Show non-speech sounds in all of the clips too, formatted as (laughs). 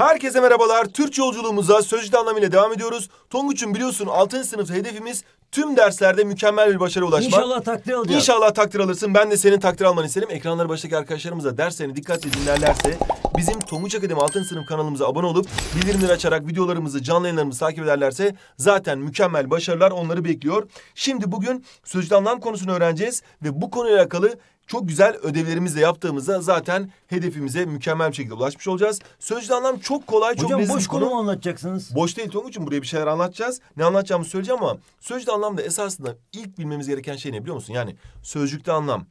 Herkese merhabalar. Türk yolculuğumuza sözcü anlamıyla devam ediyoruz. Tonguç'un biliyorsun 6. sınıfta hedefimiz tüm derslerde mükemmel bir başarı ulaşmak. İnşallah takdir alacağım. İnşallah takdir alırsın. Ben de senin takdir almanı isterim. Ekranları baştaki arkadaşlarımız da derslerini dikkatle dinlerlerse bizim Tonguç Akademi 6. sınıf kanalımıza abone olup bildirimleri açarak videolarımızı, canlı yayınlarımızı takip ederlerse zaten mükemmel başarılar onları bekliyor. Şimdi bugün sözcü anlam konusunu öğreneceğiz ve bu konuyla alakalı çok güzel ödevlerimizle yaptığımızda zaten hedefimize mükemmel bir şekilde ulaşmış olacağız. Sözcü anlam çok kolay, Hocam, çok basit. Hocam boş konu mu anlatacaksınız? Boş değil Tonguç'um buraya bir şeyler anlatacağız. Ne anlatacağımızı söyleyeceğim ama sözcü anlamda esasında ilk bilmemiz gereken şey ne biliyor musun? Yani sözcükte anlam,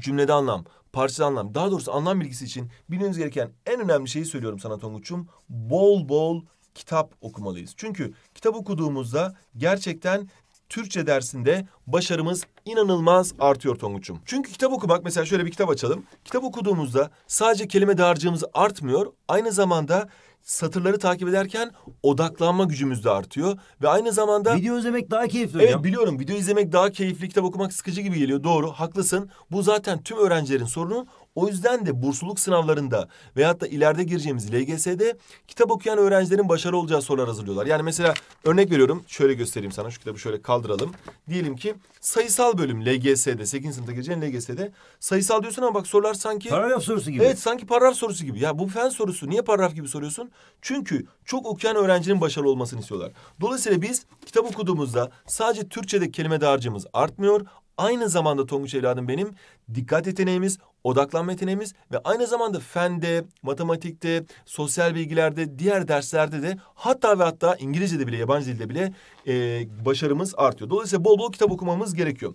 cümlede anlam, parçada anlam. Daha doğrusu anlam bilgisi için bilmemiz gereken en önemli şeyi söylüyorum sana Tonguç'um. Bol bol kitap okumalıyız. Çünkü kitap okuduğumuzda gerçekten Türkçe dersinde başarımız inanılmaz artıyor Tonguç'um. Çünkü kitap okumak mesela şöyle bir kitap açalım. Kitap okuduğumuzda sadece kelime dağarcığımız artmıyor. Aynı zamanda satırları takip ederken odaklanma gücümüz de artıyor. Ve aynı zamanda... Video izlemek daha keyifli hocam. Evet biliyorum video izlemek daha keyifli. Kitap okumak sıkıcı gibi geliyor. Doğru haklısın. Bu zaten tüm öğrencilerin sorunu. O yüzden de bursluluk sınavlarında veyahut da ileride gireceğimiz LGS'de kitap okuyan öğrencilerin başarılı olacağı sorular hazırlıyorlar. Yani mesela örnek veriyorum şöyle göstereyim sana şu kitabı şöyle kaldıralım. Diyelim ki sayısal bölüm LGS'de 8. sınıfta gireceğin LGS'de sayısal diyorsun ama bak sorular sanki... Paragraf sorusu gibi. Evet sanki paragraf sorusu gibi. Ya bu fen sorusu niye paragraf gibi soruyorsun? Çünkü çok okuyan öğrencinin başarılı olmasını istiyorlar. Dolayısıyla biz kitap okuduğumuzda sadece Türkçe'de kelime dağarcığımız artmıyor aynı zamanda Tonguç evladım benim dikkat yeteneğimiz, odaklanma yeteneğimiz ve aynı zamanda fende, matematikte, sosyal bilgilerde, diğer derslerde de hatta ve hatta İngilizce'de bile, yabancı dilde bile e, başarımız artıyor. Dolayısıyla bol bol kitap okumamız gerekiyor.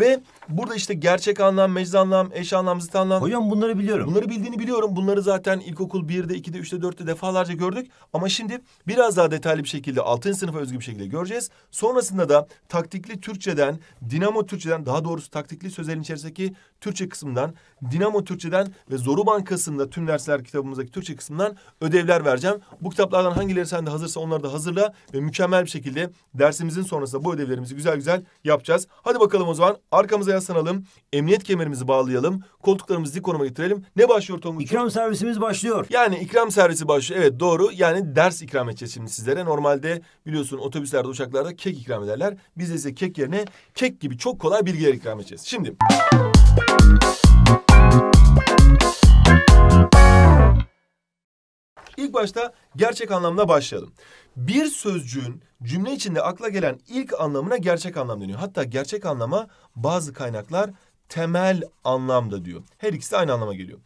Ve burada işte gerçek anlam, mecaz anlam, eş anlam, zıt anlam. Hocam bunları biliyorum. Bunları bildiğini biliyorum. Bunları zaten ilkokul 1'de, 2'de, 3'te, 4'te defalarca gördük. Ama şimdi biraz daha detaylı bir şekilde 6. sınıfa özgü bir şekilde göreceğiz. Sonrasında da taktikli Türkçeden, dinamo Türkçeden daha doğrusu taktikli sözelin içerisindeki Türkçe kısmından, Dinamo Türkçe'den ve Zoru Bankası'nda tüm dersler kitabımızdaki Türkçe kısmından ödevler vereceğim. Bu kitaplardan hangileri sende hazırsa onları da hazırla ve mükemmel bir şekilde dersimizin sonrasında bu ödevlerimizi güzel güzel yapacağız. Hadi bakalım o zaman arkamıza yaslanalım, emniyet kemerimizi bağlayalım, koltuklarımızı dik konuma getirelim. Ne başlıyor Tonguç? İkram servisimiz başlıyor. Yani ikram servisi başlıyor. Evet doğru. Yani ders ikram edeceğiz şimdi sizlere. Normalde biliyorsun otobüslerde, uçaklarda kek ikram ederler. Biz de size kek yerine kek gibi çok kolay bilgiler ikram edeceğiz. Şimdi... İlk başta gerçek anlamla başlayalım. Bir sözcüğün cümle içinde akla gelen ilk anlamına gerçek anlam deniyor. Hatta gerçek anlama bazı kaynaklar temel anlamda diyor. Her ikisi aynı anlama geliyor.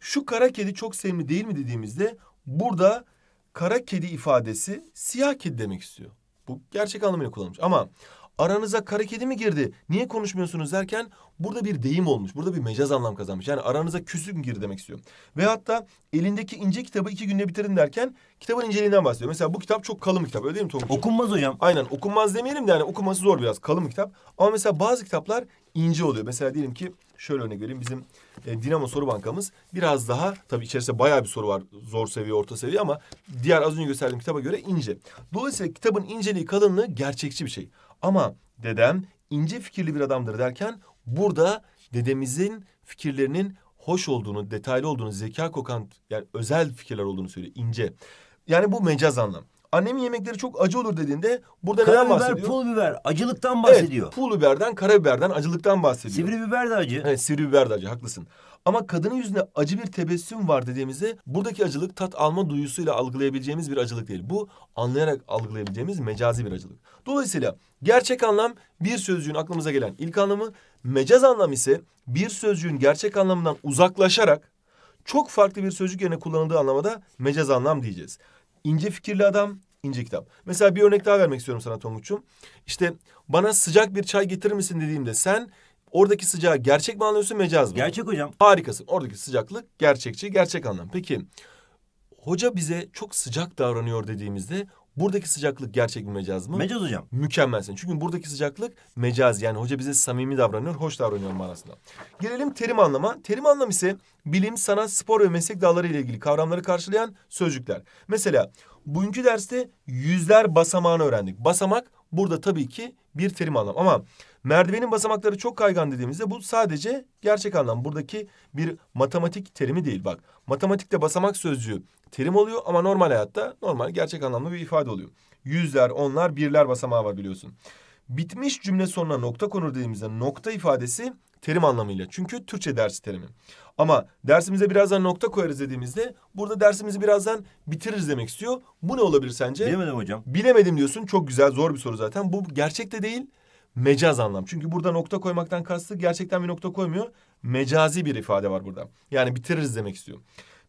Şu kara kedi çok sevimli değil mi dediğimizde burada kara kedi ifadesi siyah kedi demek istiyor. Bu gerçek anlamıyla kullanılmış. Ama aranıza karı kedi mi girdi? Niye konuşmuyorsunuz derken burada bir deyim olmuş. Burada bir mecaz anlam kazanmış. Yani aranıza küsüm girdi demek istiyor. Ve hatta elindeki ince kitabı iki günde bitirin derken kitabın inceliğinden bahsediyor. Mesela bu kitap çok kalın bir kitap öyle değil mi Tonguç? Okunmaz hocam. Aynen okunmaz demeyelim de yani okuması zor biraz kalın bir kitap. Ama mesela bazı kitaplar ince oluyor. Mesela diyelim ki şöyle örnek vereyim bizim e, Dinamo soru bankamız biraz daha tabii içerisinde bayağı bir soru var. Zor seviye, orta seviye ama diğer az önce gösterdiğim kitaba göre ince. Dolayısıyla kitabın inceliği, kalınlığı gerçekçi bir şey. Ama dedem ince fikirli bir adamdır derken burada dedemizin fikirlerinin hoş olduğunu, detaylı olduğunu, zeka kokan yani özel fikirler olduğunu söylüyor. ince. Yani bu mecaz anlam. Annemin yemekleri çok acı olur dediğinde burada neden bahsediyor Karabiber, pul biber, acılıktan bahsediyor. Evet, pul biberden, karabiberden, acılıktan bahsediyor. Sivri biber de acı. Evet, sivri biber de acı, haklısın. Ama kadının yüzünde acı bir tebessüm var dediğimizde buradaki acılık tat alma duyusuyla algılayabileceğimiz bir acılık değil. Bu anlayarak algılayabileceğimiz mecazi bir acılık. Dolayısıyla gerçek anlam bir sözcüğün aklımıza gelen ilk anlamı, mecaz anlam ise bir sözcüğün gerçek anlamından uzaklaşarak çok farklı bir sözcük yerine kullanıldığı anlamada da mecaz anlam diyeceğiz. İnce fikirli adam, ince kitap. Mesela bir örnek daha vermek istiyorum sana Tonguç'um. İşte bana sıcak bir çay getirir misin dediğimde sen Oradaki sıcağı gerçek mi anlıyorsun mecaz mı? Gerçek hocam. Harikasın. Oradaki sıcaklık gerçekçi, gerçek anlam. Peki hoca bize çok sıcak davranıyor dediğimizde buradaki sıcaklık gerçek mi mecaz mı? Mecaz hocam. Mükemmelsin. Çünkü buradaki sıcaklık mecaz. Yani hoca bize samimi davranıyor, hoş davranıyor manasında. Gelelim terim anlama. Terim anlam ise bilim, sanat, spor ve meslek dalları ile ilgili kavramları karşılayan sözcükler. Mesela bugünkü derste yüzler basamağını öğrendik. Basamak burada tabii ki bir terim anlam ama Merdivenin basamakları çok kaygan dediğimizde bu sadece gerçek anlam. Buradaki bir matematik terimi değil bak. Matematikte basamak sözcüğü terim oluyor ama normal hayatta normal gerçek anlamlı bir ifade oluyor. Yüzler, onlar, birler basamağı var biliyorsun. Bitmiş cümle sonuna nokta konur dediğimizde nokta ifadesi terim anlamıyla. Çünkü Türkçe ders terimi. Ama dersimize birazdan nokta koyarız dediğimizde burada dersimizi birazdan bitiririz demek istiyor. Bu ne olabilir sence? Bilemedim hocam. Bilemedim diyorsun. Çok güzel zor bir soru zaten. Bu gerçek de değil mecaz anlam. Çünkü burada nokta koymaktan kastı gerçekten bir nokta koymuyor. Mecazi bir ifade var burada. Yani bitiririz demek istiyor.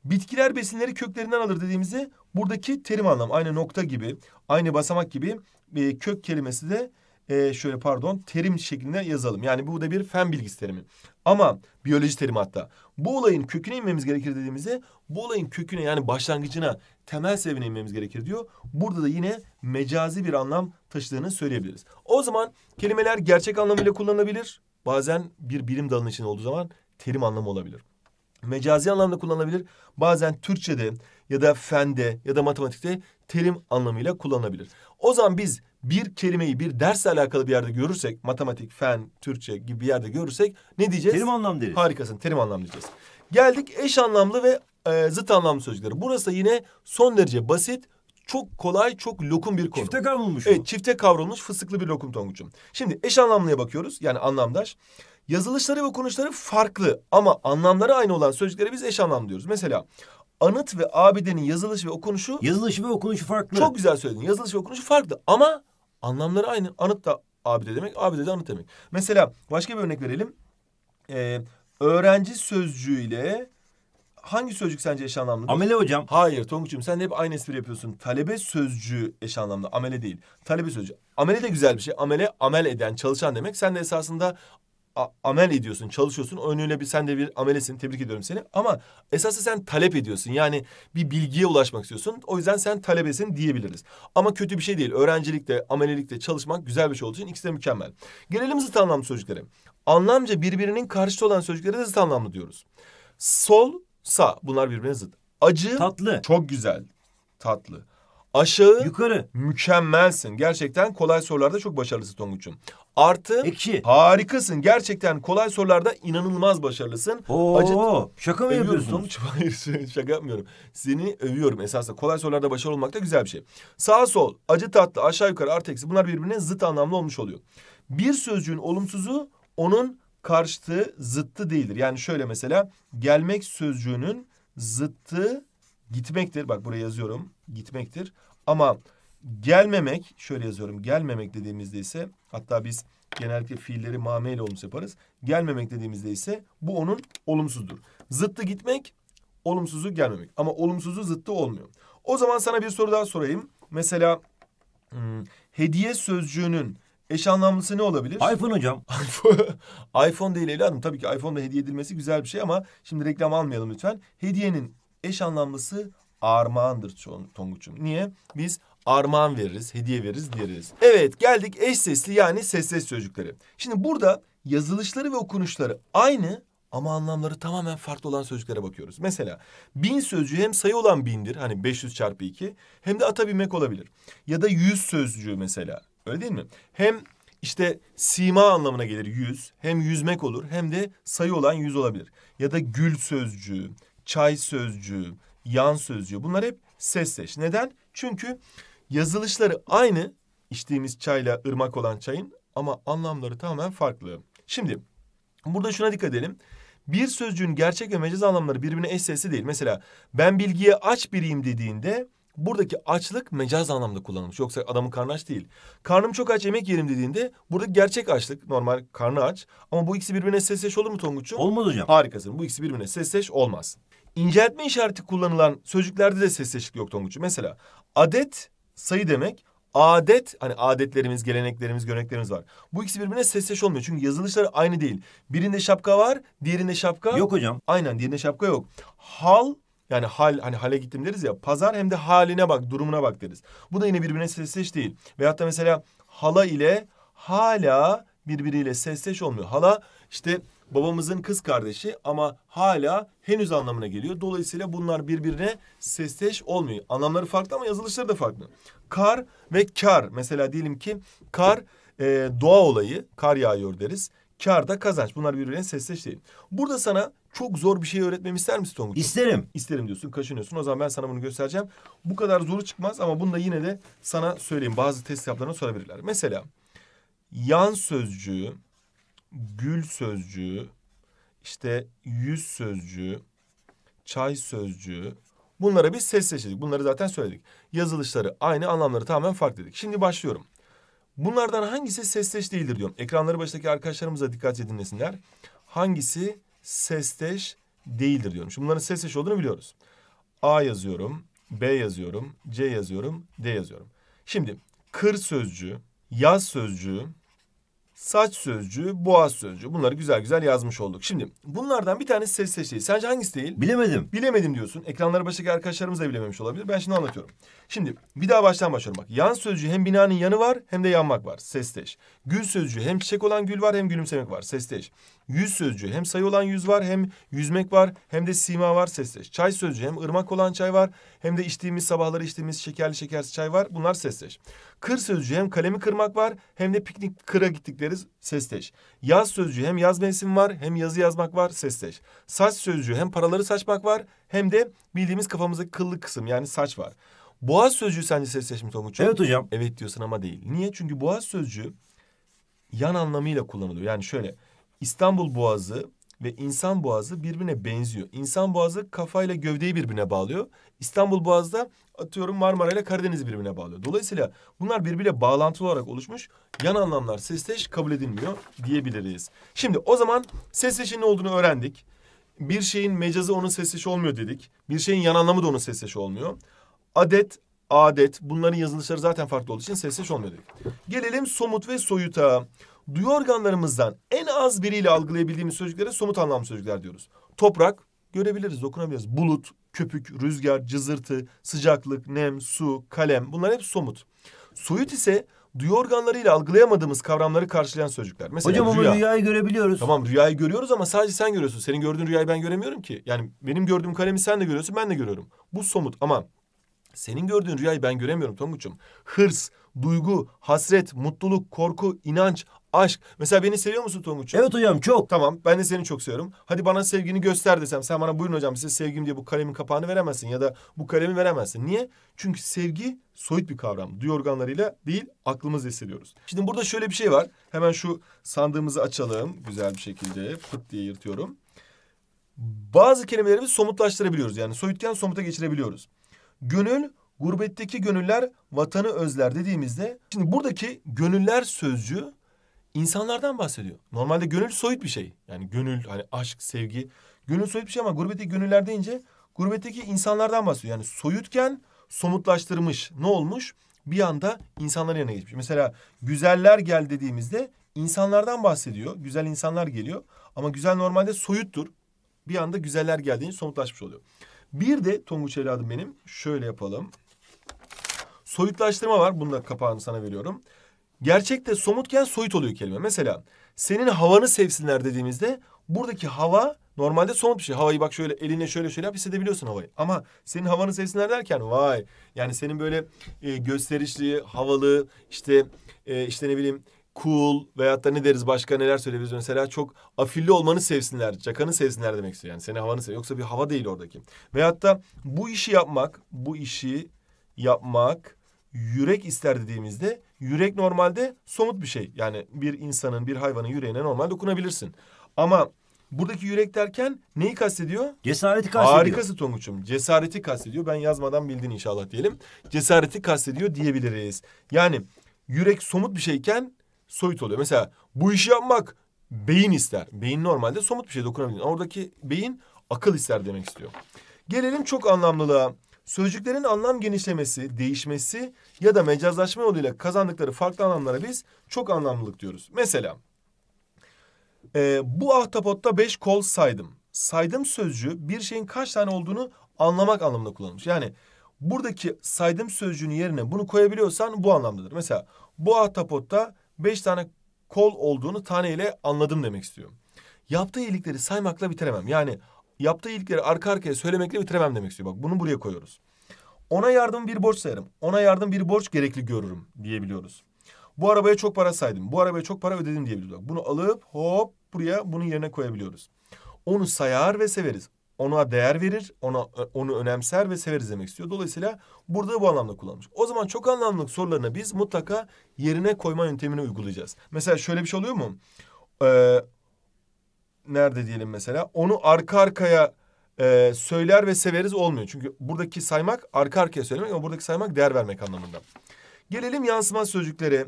Bitkiler besinleri köklerinden alır dediğimizde buradaki terim anlam aynı nokta gibi, aynı basamak gibi e, kök kelimesi de e, şöyle pardon terim şeklinde yazalım. Yani bu da bir fen bilgisi terimi. Ama biyoloji terimi hatta. Bu olayın köküne inmemiz gerekir dediğimizde bu olayın köküne yani başlangıcına temel sebebine inmemiz gerekir diyor. Burada da yine mecazi bir anlam taşıdığını söyleyebiliriz. O zaman kelimeler gerçek anlamıyla kullanılabilir. Bazen bir bilim dalının içinde olduğu zaman terim anlamı olabilir. Mecazi anlamda kullanılabilir. Bazen Türkçe'de ya da fende ya da matematikte terim anlamıyla kullanılabilir. O zaman biz bir kelimeyi bir dersle alakalı bir yerde görürsek matematik, fen, Türkçe gibi bir yerde görürsek ne diyeceğiz? Terim anlam deriz. Harikasın terim anlam diyeceğiz. Geldik eş anlamlı ve e, zıt anlamlı sözcükleri. Burası yine son derece basit, çok kolay, çok lokum bir konu. Çifte kavrulmuş Evet, mu? çifte kavrulmuş fıstıklı bir lokum Tonguç'um. Şimdi eş anlamlıya bakıyoruz. Yani anlamdaş. Yazılışları ve konuşları farklı ama anlamları aynı olan sözcüklere biz eş anlam diyoruz. Mesela anıt ve abidenin yazılışı ve okunuşu... yazılışı ve okunuşu farklı. Çok güzel söyledin. Yazılış ve okunuşu farklı ama Anlamları aynı. Anıt da abide demek, abide de anıt demek. Mesela başka bir örnek verelim. Ee, öğrenci sözcüğüyle hangi sözcük sence eş anlamlı? Amele hocam. Hayır Tonguç'um sen de hep aynı espri yapıyorsun. Talebe sözcüğü eş anlamlı. Amele değil. Talebe sözcüğü. Amele de güzel bir şey. Amele amel eden, çalışan demek. Sen de esasında amel ediyorsun, çalışıyorsun. O yönüyle bir sen de bir amelesin. Tebrik ediyorum seni. Ama esası sen talep ediyorsun. Yani bir bilgiye ulaşmak istiyorsun. O yüzden sen talebesin diyebiliriz. Ama kötü bir şey değil. Öğrencilikte, amelelikte çalışmak güzel bir şey olduğu için ikisi de mükemmel. Gelelim zıt anlamlı sözcüklere. Anlamca birbirinin karşıtı olan sözcüklere de zıt anlamlı diyoruz. Sol, sağ bunlar birbirine zıt. Acı, tatlı. Çok güzel. Tatlı. Aşağı. Yukarı. Mükemmelsin. Gerçekten kolay sorularda çok başarılısın Tonguç'um artı iki. Harikasın. Gerçekten kolay sorularda inanılmaz başarılısın. Oo, Acı... şaka mı yapıyorsun? (laughs) Hayır şaka yapmıyorum. Seni övüyorum esasında. Kolay sorularda başarılı olmak da güzel bir şey. Sağ sol, acı tatlı, aşağı yukarı, artı eksi bunlar birbirine zıt anlamlı olmuş oluyor. Bir sözcüğün olumsuzu onun karşıtı, zıttı değildir. Yani şöyle mesela gelmek sözcüğünün zıttı gitmektir. Bak buraya yazıyorum. Gitmektir. Ama Gelmemek şöyle yazıyorum. Gelmemek dediğimizde ise hatta biz genellikle fiilleri mame ile olumsuz yaparız. Gelmemek dediğimizde ise bu onun olumsuzdur. Zıttı gitmek, olumsuzu gelmemek. Ama olumsuzu zıttı olmuyor. O zaman sana bir soru daha sorayım. Mesela hmm, hediye sözcüğünün eş anlamlısı ne olabilir? iPhone hocam. (laughs) iPhone değil evladım. Tabii ki iPhone'da hediye edilmesi güzel bir şey ama şimdi reklam almayalım lütfen. Hediyenin eş anlamlısı armağandır Tonguç'um. Niye? Biz armağan veririz, hediye veririz deriz. Evet geldik eş sesli yani sessiz sözcükleri. Şimdi burada yazılışları ve okunuşları aynı ama anlamları tamamen farklı olan sözcüklere bakıyoruz. Mesela bin sözcüğü hem sayı olan bindir hani 500 çarpı 2 hem de ata binmek olabilir. Ya da yüz sözcüğü mesela öyle değil mi? Hem işte sima anlamına gelir yüz hem yüzmek olur hem de sayı olan yüz olabilir. Ya da gül sözcüğü, çay sözcüğü, yan sözcüğü bunlar hep ses sesleş. Neden? Çünkü Yazılışları aynı içtiğimiz çayla ırmak olan çayın ama anlamları tamamen farklı. Şimdi burada şuna dikkat edelim. Bir sözcüğün gerçek ve mecaz anlamları birbirine eş sesli değil. Mesela ben bilgiye aç biriyim dediğinde buradaki açlık mecaz anlamda kullanılmış. Yoksa adamın karnı aç değil. Karnım çok aç yemek yerim dediğinde burada gerçek açlık normal karnı aç. Ama bu ikisi birbirine sesleş olur mu Tonguç'um? Olmaz hocam. Harikasın. Bu ikisi birbirine sesleş olmaz. İnceltme işareti kullanılan sözcüklerde de sesleşik yok Tonguç'um. Mesela adet sayı demek. Adet hani adetlerimiz, geleneklerimiz, göreneklerimiz var. Bu ikisi birbirine sesleş olmuyor. Çünkü yazılışları aynı değil. Birinde şapka var, diğerinde şapka... Yok hocam. Aynen diğerinde şapka yok. Hal yani hal hani hale gittim deriz ya pazar hem de haline bak durumuna bak deriz. Bu da yine birbirine sesleş değil. Veyahut da mesela hala ile hala birbiriyle sesleş olmuyor. Hala işte babamızın kız kardeşi ama hala henüz anlamına geliyor. Dolayısıyla bunlar birbirine sesteş olmuyor. Anlamları farklı ama yazılışları da farklı. Kar ve kar. Mesela diyelim ki kar e, doğa olayı, kar yağıyor deriz. Kar da kazanç. Bunlar birbirine sesteş değil. Burada sana çok zor bir şey öğretmemi ister misin Tonguç? İsterim. İsterim diyorsun, kaşınıyorsun. O zaman ben sana bunu göstereceğim. Bu kadar zoru çıkmaz ama bunu da yine de sana söyleyeyim. Bazı test yaplarına sorabilirler. Mesela yan sözcüğü gül sözcüğü, işte yüz sözcüğü, çay sözcüğü bunlara biz ses seçtik. Bunları zaten söyledik. Yazılışları aynı anlamları tamamen farklı dedik. Şimdi başlıyorum. Bunlardan hangisi sesteş değildir diyorum. Ekranları baştaki arkadaşlarımıza dikkatli dinlesinler. Hangisi sesteş değildir diyorum. Şimdi bunların sesteş olduğunu biliyoruz. A yazıyorum, B yazıyorum, C yazıyorum, D yazıyorum. Şimdi kır sözcüğü, yaz sözcüğü, saç sözcüğü, boğaz sözcüğü. Bunları güzel güzel yazmış olduk. Şimdi bunlardan bir tanesi ses seçeneği. Sence hangisi değil? Bilemedim. Bilemedim diyorsun. Ekranlara başka arkadaşlarımız da bilememiş olabilir. Ben şimdi anlatıyorum. Şimdi bir daha baştan başlıyorum bak. Yan sözcüğü hem binanın yanı var hem de yanmak var. Sesteş. Gül sözcüğü hem çiçek olan gül var hem gülümsemek var. Sesteş yüz sözcüğü hem sayı olan yüz var hem yüzmek var hem de sima var sesleş. Çay sözcüğü hem ırmak olan çay var hem de içtiğimiz sabahları içtiğimiz şekerli şekersiz çay var bunlar sesleş. Kır sözcüğü hem kalemi kırmak var hem de piknik kıra gittikleri sesleş. Yaz sözcüğü hem yaz mevsim var hem yazı yazmak var sesleş. Saç sözcüğü hem paraları saçmak var hem de bildiğimiz kafamızdaki kıllı kısım yani saç var. Boğaz sözcüğü sence mi Tonguç'um? Evet hocam. Evet diyorsun ama değil. Niye? Çünkü boğaz sözcüğü yan anlamıyla kullanılıyor. Yani şöyle İstanbul Boğazı ve insan boğazı birbirine benziyor. İnsan boğazı kafayla gövdeyi birbirine bağlıyor. İstanbul boğazı da atıyorum Marmara ile Karadeniz birbirine bağlıyor. Dolayısıyla bunlar birbiriyle bağlantılı olarak oluşmuş yan anlamlar sesleş kabul edilmiyor diyebiliriz. Şimdi o zaman sesleşin ne olduğunu öğrendik. Bir şeyin mecazı onun sesleşi olmuyor dedik. Bir şeyin yan anlamı da onun sesleşi olmuyor. Adet, adet bunların yazılışları zaten farklı olduğu için sesleş olmuyor dedik. Gelelim somut ve soyuta duyu organlarımızdan en az biriyle algılayabildiğimiz sözcüklere somut anlam sözcükler diyoruz. Toprak görebiliriz, dokunabiliriz. Bulut, köpük, rüzgar, cızırtı, sıcaklık, nem, su, kalem bunlar hep somut. Soyut ise duyu organlarıyla algılayamadığımız kavramları karşılayan sözcükler. Mesela Hocam rüya. ama rüyayı görebiliyoruz. Tamam rüyayı görüyoruz ama sadece sen görüyorsun. Senin gördüğün rüyayı ben göremiyorum ki. Yani benim gördüğüm kalemi sen de görüyorsun ben de görüyorum. Bu somut ama senin gördüğün rüyayı ben göremiyorum Tonguç'um. Hırs, duygu, hasret, mutluluk, korku, inanç, Aşk. Mesela beni seviyor musun Tonguç? Evet hocam çok. Tamam ben de seni çok seviyorum. Hadi bana sevgini göster desem sen bana buyurun hocam size sevgim diye bu kalemin kapağını veremezsin ya da bu kalemi veremezsin. Niye? Çünkü sevgi soyut bir kavram. Duyu organlarıyla değil aklımızla hissediyoruz. Şimdi burada şöyle bir şey var. Hemen şu sandığımızı açalım güzel bir şekilde pıt diye yırtıyorum. Bazı kelimelerimizi somutlaştırabiliyoruz. Yani soyutken somuta geçirebiliyoruz. Gönül Gurbetteki gönüller vatanı özler dediğimizde şimdi buradaki gönüller sözcüğü insanlardan bahsediyor. Normalde gönül soyut bir şey. Yani gönül hani aşk, sevgi. Gönül soyut bir şey ama gurbetteki gönüller deyince gurbetteki insanlardan bahsediyor. Yani soyutken somutlaştırmış. Ne olmuş? Bir anda insanların yanına geçmiş. Mesela güzeller gel dediğimizde insanlardan bahsediyor. Güzel insanlar geliyor. Ama güzel normalde soyuttur. Bir anda güzeller geldiğince somutlaşmış oluyor. Bir de Tonguç evladım benim şöyle yapalım. Soyutlaştırma var. Bunu da kapağını sana veriyorum gerçekte somutken soyut oluyor kelime. Mesela senin havanı sevsinler dediğimizde buradaki hava normalde somut bir şey. Havayı bak şöyle elinle şöyle şöyle yap hissedebiliyorsun havayı. Ama senin havanı sevsinler derken vay yani senin böyle e, gösterişli, havalı işte e, işte ne bileyim cool veyahut da ne deriz başka neler söyleyebiliriz. Mesela çok afilli olmanı sevsinler, cakanı sevsinler demek istiyor. Yani senin havanı sev. Yoksa bir hava değil oradaki. Veyahut da bu işi yapmak, bu işi yapmak yürek ister dediğimizde yürek normalde somut bir şey. Yani bir insanın, bir hayvanın yüreğine normal dokunabilirsin. Ama buradaki yürek derken neyi kastediyor? Cesareti kastediyor. Harikası Tonguç'um. Cesareti kastediyor. Ben yazmadan bildin inşallah diyelim. Cesareti kastediyor diyebiliriz. Yani yürek somut bir şeyken soyut oluyor. Mesela bu işi yapmak beyin ister. Beyin normalde somut bir şey dokunabilir. Oradaki beyin akıl ister demek istiyor. Gelelim çok anlamlılığa. Sözcüklerin anlam genişlemesi, değişmesi ya da mecazlaşma yoluyla kazandıkları farklı anlamlara biz çok anlamlılık diyoruz. Mesela e, bu ahtapotta beş kol saydım. Saydım sözcüğü bir şeyin kaç tane olduğunu anlamak anlamında kullanılmış. Yani buradaki saydım sözcüğünün yerine bunu koyabiliyorsan bu anlamdadır. Mesela bu ahtapotta beş tane kol olduğunu taneyle anladım demek istiyorum. Yaptığı iyilikleri saymakla bitiremem. Yani Yaptığı iyilikleri arka arkaya söylemekle bitiremem demek istiyor. Bak bunu buraya koyuyoruz. Ona yardım bir borç sayarım. Ona yardım bir borç gerekli görürüm diyebiliyoruz. Bu arabaya çok para saydım. Bu arabaya çok para ödedim diyebiliyoruz. Bak bunu alıp hop buraya bunun yerine koyabiliyoruz. Onu sayar ve severiz. Ona değer verir, ona e, onu önemser ve severiz demek istiyor. Dolayısıyla burada bu anlamda kullanmış. O zaman çok anlamlılık sorularını biz mutlaka yerine koyma yöntemini uygulayacağız. Mesela şöyle bir şey oluyor mu? Ee, nerede diyelim mesela onu arka arkaya e, söyler ve severiz olmuyor. Çünkü buradaki saymak arka arkaya söylemek ama buradaki saymak değer vermek anlamında. Gelelim yansıma sözcükleri.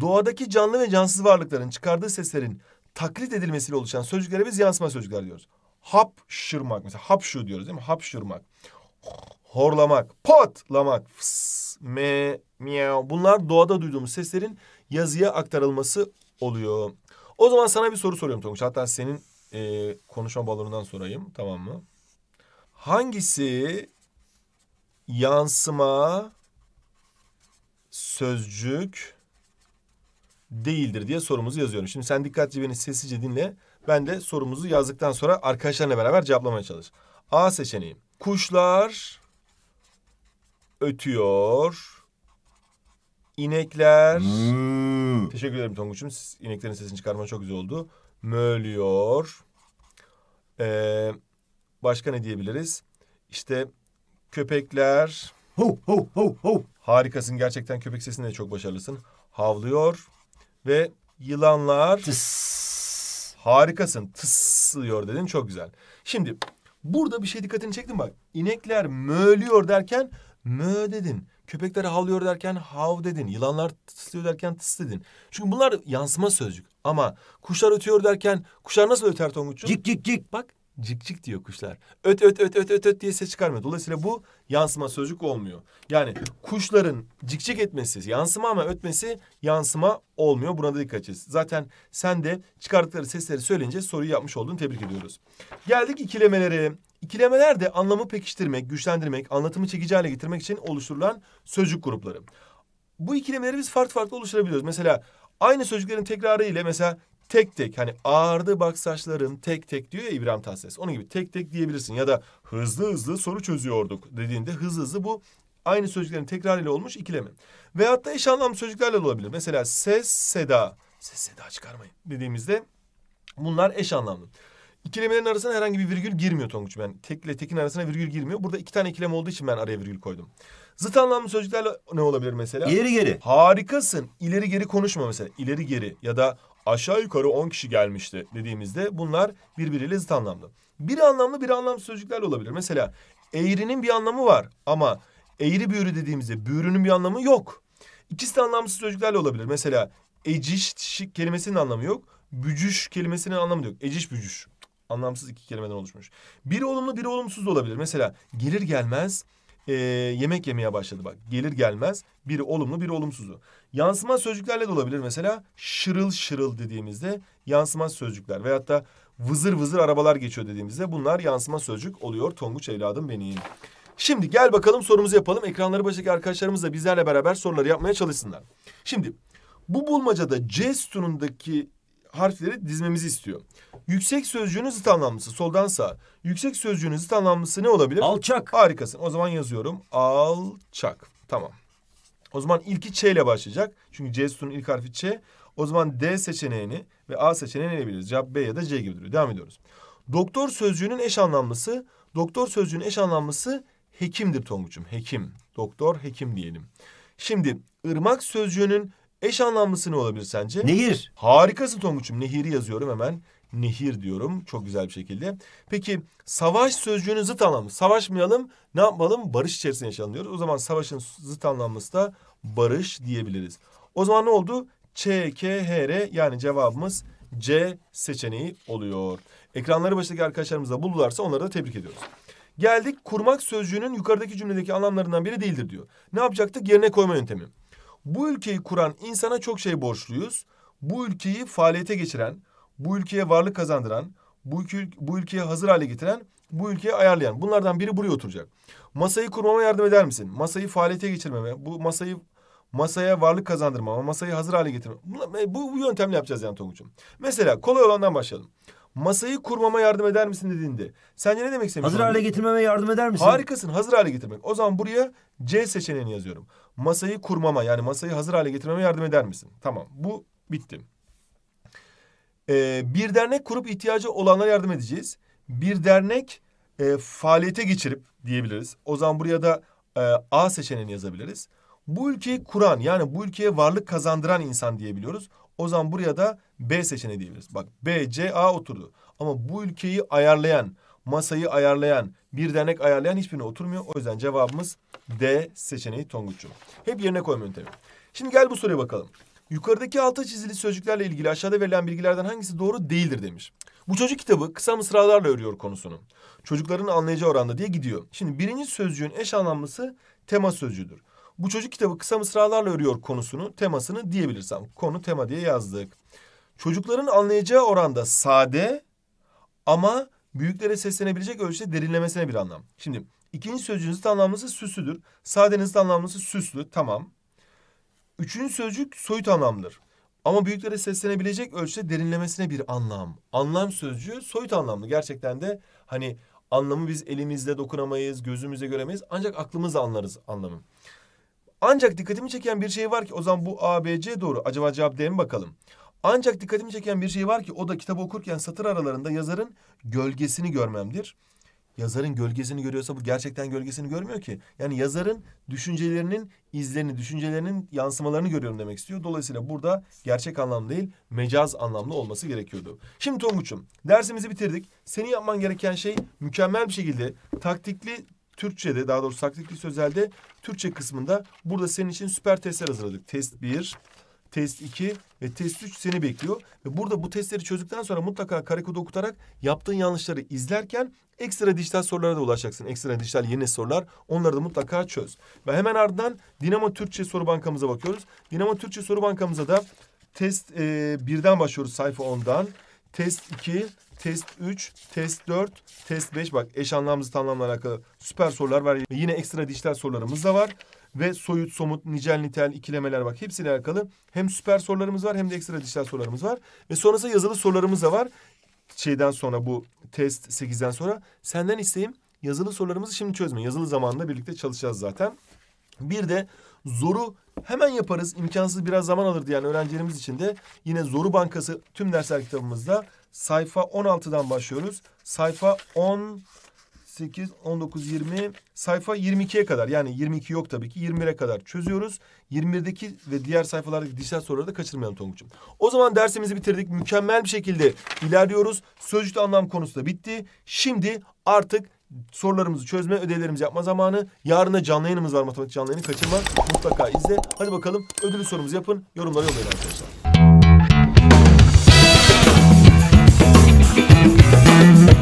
Doğadaki canlı ve cansız varlıkların çıkardığı seslerin taklit edilmesiyle oluşan sözcüklere biz yansıma sözcükler diyoruz. Hap şırmak mesela hap şu diyoruz değil mi? Hap şırmak, Horlamak, potlamak, fıs, me, miyav. Bunlar doğada duyduğumuz seslerin yazıya aktarılması oluyor. O zaman sana bir soru soruyorum Tonguç. Hatta senin e, konuşma balonundan sorayım tamam mı? Hangisi yansıma sözcük değildir diye sorumuzu yazıyorum. Şimdi sen dikkatli beni sessizce dinle. Ben de sorumuzu yazdıktan sonra arkadaşlarla beraber cevaplamaya çalış. A seçeneği. Kuşlar ötüyor İnekler. Hmm. Teşekkür ederim Tonguç'um. İneklerin sesini çıkarman çok güzel oldu. Mölüyor. Ee, başka ne diyebiliriz? İşte köpekler. Hu hu hu hu. Harikasın gerçekten köpek sesinde de çok başarılısın. Havlıyor ve yılanlar. Tıs. Harikasın. Tıslıyor dedin çok güzel. Şimdi burada bir şey dikkatini çektim bak. İnekler mölüyor derken mö dedin. Köpekler havlıyor derken hav dedin. Yılanlar tıslıyor derken tıs dedin. Çünkü bunlar yansıma sözcük. Ama kuşlar ötüyor derken kuşlar nasıl öter Tonguç'um? Cik cik cik. Bak cik cik diyor kuşlar. Öt öt öt öt öt öt diye ses çıkarmıyor. Dolayısıyla bu yansıma sözcük olmuyor. Yani kuşların cik cik etmesi yansıma ama ötmesi yansıma olmuyor. Buna da dikkat edeceğiz. Zaten sen de çıkarttıkları sesleri söyleyince soruyu yapmış oldun. Tebrik ediyoruz. Geldik ikilemelere. İkilemeler de anlamı pekiştirmek, güçlendirmek, anlatımı çekici hale getirmek için oluşturulan sözcük grupları. Bu ikilemeleri biz farklı farklı oluşturabiliyoruz. Mesela aynı sözcüklerin tekrarı ile mesela tek tek hani ağardı bak saçların tek tek diyor ya İbrahim Tatlıses. Onun gibi tek tek diyebilirsin ya da hızlı hızlı soru çözüyorduk dediğinde hızlı hızlı bu aynı sözcüklerin tekrarı ile olmuş ikileme. Veyahut da eş anlamlı sözcüklerle olabilir. Mesela ses, seda, ses, seda çıkarmayın dediğimizde bunlar eş anlamlı. İkilemelerin arasına herhangi bir virgül girmiyor Tonguç. Yani Tekle tekin arasına virgül girmiyor. Burada iki tane ikilem olduğu için ben araya virgül koydum. Zıt anlamlı sözcüklerle ne olabilir mesela? İleri geri. Harikasın. İleri geri konuşma mesela. İleri geri ya da aşağı yukarı 10 kişi gelmişti dediğimizde bunlar birbiriyle zıt anlamlı. Bir anlamlı bir anlamsız sözcükler olabilir. Mesela eğrinin bir anlamı var ama eğri büğrü dediğimizde büğrünün bir anlamı yok. İkisi de anlamsız sözcüklerle olabilir. Mesela eciş kelimesinin anlamı yok. Bücüş kelimesinin anlamı yok. Eciş bücüş anlamsız iki kelimeden oluşmuş. Biri olumlu biri olumsuz da olabilir. Mesela gelir gelmez e, yemek yemeye başladı bak. Gelir gelmez biri olumlu biri olumsuzu. Yansıma sözcüklerle de olabilir. Mesela şırıl şırıl dediğimizde yansıma sözcükler veyahut da vızır vızır arabalar geçiyor dediğimizde bunlar yansıma sözcük oluyor. Tonguç evladım benim. Şimdi gel bakalım sorumuzu yapalım. Ekranları başındaki arkadaşlarımız da bizlerle beraber soruları yapmaya çalışsınlar. Şimdi bu bulmacada C sütunundaki harfleri dizmemizi istiyor. Yüksek sözcüğün zıt anlamlısı soldan sağa. Yüksek sözcüğün zıt anlamlısı ne olabilir? Alçak. Harikasın. O zaman yazıyorum. Alçak. Tamam. O zaman ilki Ç ile başlayacak. Çünkü C sütunun ilk harfi Ç. O zaman D seçeneğini ve A seçeneğini ne biliriz? Cevap B ya da C gibi duruyor. Devam ediyoruz. Doktor sözcüğünün eş anlamlısı, doktor sözcüğünün eş anlamlısı hekimdir Tonguç'um. Hekim, doktor, hekim diyelim. Şimdi ırmak sözcüğünün Eş anlamlısı ne olabilir sence? Nehir. Harikasın Tonguç'um. Nehiri yazıyorum hemen. Nehir diyorum çok güzel bir şekilde. Peki savaş sözcüğünün zıt anlamı. Savaşmayalım ne yapmalım? Barış içerisinde yaşayalım diyoruz. O zaman savaşın zıt anlamlısı da barış diyebiliriz. O zaman ne oldu? Ç, K, H, R yani cevabımız C seçeneği oluyor. Ekranları başındaki arkadaşlarımız da buldularsa onları da tebrik ediyoruz. Geldik kurmak sözcüğünün yukarıdaki cümledeki anlamlarından biri değildir diyor. Ne yapacaktık? Yerine koyma yöntemi. Bu ülkeyi kuran insana çok şey borçluyuz. Bu ülkeyi faaliyete geçiren, bu ülkeye varlık kazandıran, bu, ülke, bu ülkeye hazır hale getiren, bu ülkeyi ayarlayan. Bunlardan biri buraya oturacak. Masayı kurmama yardım eder misin? Masayı faaliyete geçirmeme, bu masayı masaya varlık kazandırmama, masayı hazır hale getirmeme, Bu, bu yöntemle yapacağız yani Tonguç'um. Mesela kolay olandan başlayalım masayı kurmama yardım eder misin dediğinde. Sence ne demek istemiş? Hazır hale getirmeme yardım eder misin? Harikasın hazır hale getirmek. O zaman buraya C seçeneğini yazıyorum. Masayı kurmama yani masayı hazır hale getirmeme yardım eder misin? Tamam bu bitti. Ee, bir dernek kurup ihtiyacı olanlara yardım edeceğiz. Bir dernek e, faaliyete geçirip diyebiliriz. O zaman buraya da e, A seçeneğini yazabiliriz. Bu ülkeyi kuran yani bu ülkeye varlık kazandıran insan diyebiliyoruz. O zaman buraya da B seçeneği diyebiliriz. Bak B, C, A oturdu. Ama bu ülkeyi ayarlayan, masayı ayarlayan, bir dernek ayarlayan hiçbirine oturmuyor. O yüzden cevabımız D seçeneği Tonguç'u. Hep yerine koyma yöntemi. Şimdi gel bu soruya bakalım. Yukarıdaki altı çizili sözcüklerle ilgili aşağıda verilen bilgilerden hangisi doğru değildir demiş. Bu çocuk kitabı kısa mısralarla örüyor konusunu. Çocukların anlayacağı oranda diye gidiyor. Şimdi birinci sözcüğün eş anlamlısı tema sözcüğüdür. Bu çocuk kitabı kısa mısralarla örüyor konusunu, temasını diyebilirsem. Konu tema diye yazdık. Çocukların anlayacağı oranda sade ama büyüklere seslenebilecek ölçüde derinlemesine bir anlam. Şimdi ikinci sözcüğün zıt anlamlısı süslüdür. Sadenin anlamlısı süslü. Tamam. Üçüncü sözcük soyut anlamdır. Ama büyüklere seslenebilecek ölçüde derinlemesine bir anlam. Anlam sözcüğü soyut anlamlı. Gerçekten de hani anlamı biz elimizle dokunamayız, gözümüzle göremeyiz. Ancak aklımızla anlarız anlamı. Ancak dikkatimi çeken bir şey var ki o zaman bu ABC doğru. Acaba cevap D mi bakalım? Ancak dikkatimi çeken bir şey var ki o da kitabı okurken satır aralarında yazarın gölgesini görmemdir. Yazarın gölgesini görüyorsa bu gerçekten gölgesini görmüyor ki. Yani yazarın düşüncelerinin izlerini, düşüncelerinin yansımalarını görüyorum demek istiyor. Dolayısıyla burada gerçek anlam değil, mecaz anlamlı olması gerekiyordu. Şimdi Tonguç'um dersimizi bitirdik. Senin yapman gereken şey mükemmel bir şekilde taktikli Türkçe'de daha doğrusu taktik list Türkçe kısmında burada senin için süper testler hazırladık. Test 1, test 2 ve test 3 seni bekliyor. Ve burada bu testleri çözdükten sonra mutlaka kare kodu okutarak yaptığın yanlışları izlerken ekstra dijital sorulara da ulaşacaksın. Ekstra dijital yeni sorular onları da mutlaka çöz. Ve hemen ardından Dinamo Türkçe soru bankamıza bakıyoruz. Dinamo Türkçe soru bankamıza da test e, birden başlıyoruz sayfa 10'dan. Test 2, test 3, test 4, test 5. Bak eş anlam zıt alakalı süper sorular var. Yine ekstra dijital sorularımız da var. Ve soyut, somut, nicel, nitel, ikilemeler bak hepsiyle alakalı hem süper sorularımız var hem de ekstra dijital sorularımız var. Ve sonrasında yazılı sorularımız da var. Şeyden sonra bu test 8'den sonra senden isteyeyim yazılı sorularımızı şimdi çözme. Yazılı zamanında birlikte çalışacağız zaten. Bir de Zoru hemen yaparız. İmkansız biraz zaman alır diyen öğrencilerimiz için de yine Zoru Bankası tüm dersler kitabımızda sayfa 16'dan başlıyoruz. Sayfa 10 8, 19, 20 sayfa 22'ye kadar yani 22 yok tabii ki 21'e kadar çözüyoruz. 21'deki ve diğer sayfalardaki dijital soruları da kaçırmayalım Tonguç'um. O zaman dersimizi bitirdik. Mükemmel bir şekilde ilerliyoruz. Sözcükte anlam konusu da bitti. Şimdi artık sorularımızı çözme, ödevlerimizi yapma zamanı. Yarına canlı yayınımız var matematik canlı yayını kaçırma. Mutlaka izle. Hadi bakalım ödülü sorumuzu yapın. Yorumlara yollayın arkadaşlar.